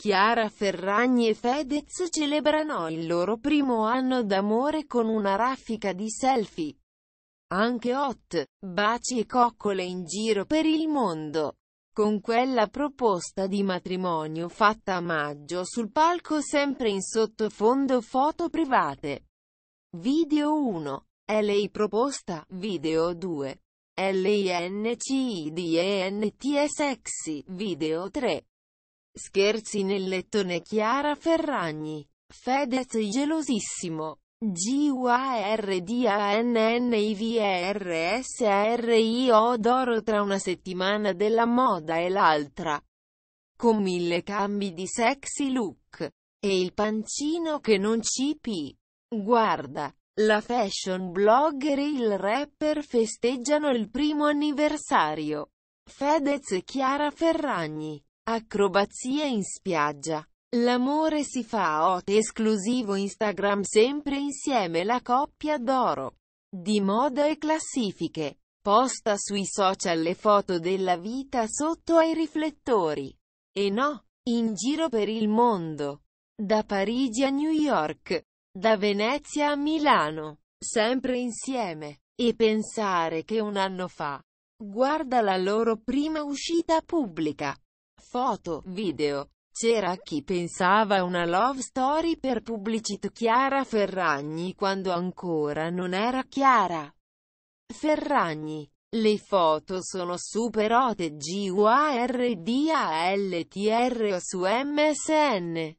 Chiara Ferragni e Fedez celebrano il loro primo anno d'amore con una raffica di selfie. Anche hot, baci e coccole in giro per il mondo. Con quella proposta di matrimonio fatta a maggio sul palco sempre in sottofondo foto private. Video 1. LI proposta, video 2. l i i n n c d e t LINCIDENT sexy, video 3. Scherzi nel lettone Chiara Ferragni. Fedez gelosissimo. G-U-A-R-D-A-N-N-I-V-E-R-S-A-R-I-O d'oro tra una settimana della moda e l'altra. Con mille cambi di sexy look. E il pancino che non ci pi. Guarda, la fashion blogger e il rapper festeggiano il primo anniversario. Fedez e Chiara Ferragni. Acrobazia in spiaggia. L'amore si fa hot esclusivo Instagram sempre insieme la coppia d'oro. Di moda e classifiche. Posta sui social le foto della vita sotto ai riflettori. E no, in giro per il mondo. Da Parigi a New York. Da Venezia a Milano. Sempre insieme. E pensare che un anno fa. Guarda la loro prima uscita pubblica. Foto, video. C'era chi pensava una love story per pubblicità Chiara Ferragni quando ancora non era Chiara Ferragni. Le foto sono g u r d su Perote GUARDALTR o su MSN.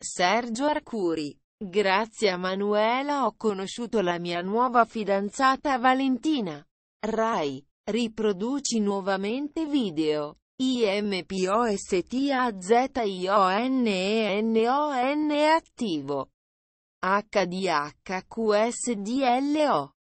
Sergio Arcuri. Grazie a Manuela ho conosciuto la mia nuova fidanzata Valentina. Rai. Riproduci nuovamente video. IMPOSTAZIONENON attivo. HDHQSDLO